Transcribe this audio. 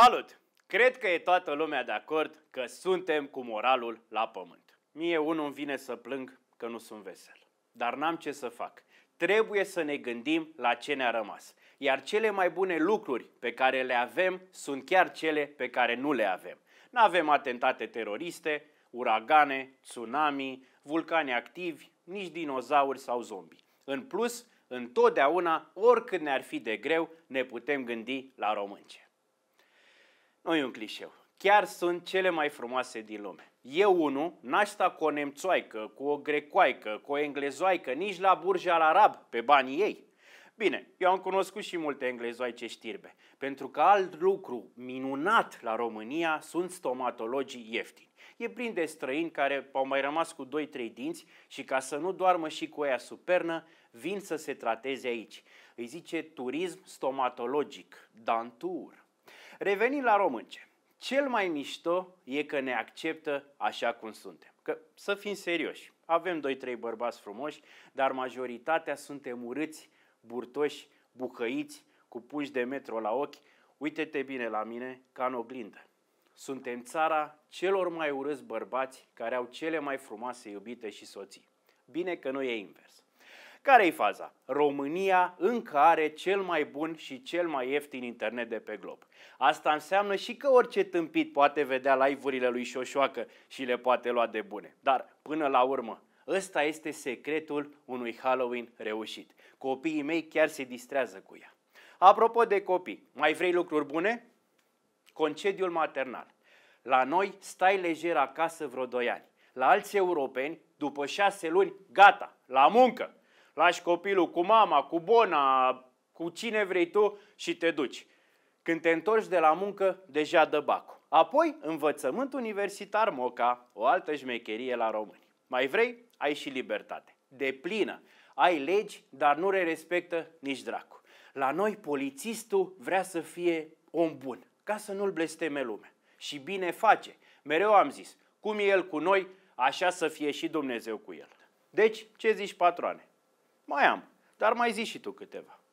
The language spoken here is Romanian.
Salut! Cred că e toată lumea de acord că suntem cu moralul la pământ. Mie unul îmi vine să plâng că nu sunt vesel. Dar n-am ce să fac. Trebuie să ne gândim la ce ne-a rămas. Iar cele mai bune lucruri pe care le avem sunt chiar cele pe care nu le avem. Nu avem atentate teroriste, uragane, tsunami, vulcani activi, nici dinozauri sau zombi. În plus, întotdeauna, oricât ne-ar fi de greu, ne putem gândi la românce nu e un clișeu. Chiar sunt cele mai frumoase din lume. Eu, unul, n-aș sta cu o nemțoaică, cu o grecoaică, cu o englezoaică, nici la burja al arab, pe banii ei. Bine, eu am cunoscut și multe englezoaice știrbe, pentru că alt lucru minunat la România sunt stomatologii ieftini. E plin de străini care au mai rămas cu 2-3 dinți și ca să nu doarmă și cu aia supernă, vin să se trateze aici. Îi zice turism stomatologic, dantur. Revenind la românce, cel mai mișto e că ne acceptă așa cum suntem. Că să fim serioși, avem 2-3 bărbați frumoși, dar majoritatea suntem urâți, burtoși, bucăiți, cu puși de metro la ochi. Uite-te bine la mine ca în oglindă. Suntem țara celor mai urâți bărbați care au cele mai frumoase iubite și soții. Bine că nu e invers. Care-i faza? România încă are cel mai bun și cel mai ieftin internet de pe glob. Asta înseamnă și că orice tâmpit poate vedea live-urile lui Șoșoacă și le poate lua de bune. Dar, până la urmă, ăsta este secretul unui Halloween reușit. Copiii mei chiar se distrează cu ea. Apropo de copii, mai vrei lucruri bune? Concediul maternal. La noi stai lejer acasă vreo 2 ani. La alți europeni, după 6 luni, gata, la muncă! lași copilul cu mama, cu bona, cu cine vrei tu și te duci. Când te întorci de la muncă, deja dă bacul. Apoi, învățământ universitar moca, o altă șmecherie la români. Mai vrei? Ai și libertate. De plină. Ai legi, dar nu le respectă nici dracu. La noi, polițistul vrea să fie om bun, ca să nu-l blesteme lumea. Și bine face. Mereu am zis, cum e el cu noi, așa să fie și Dumnezeu cu el. Deci, ce zici, patroane? Mai am, dar mai zici și tu câteva.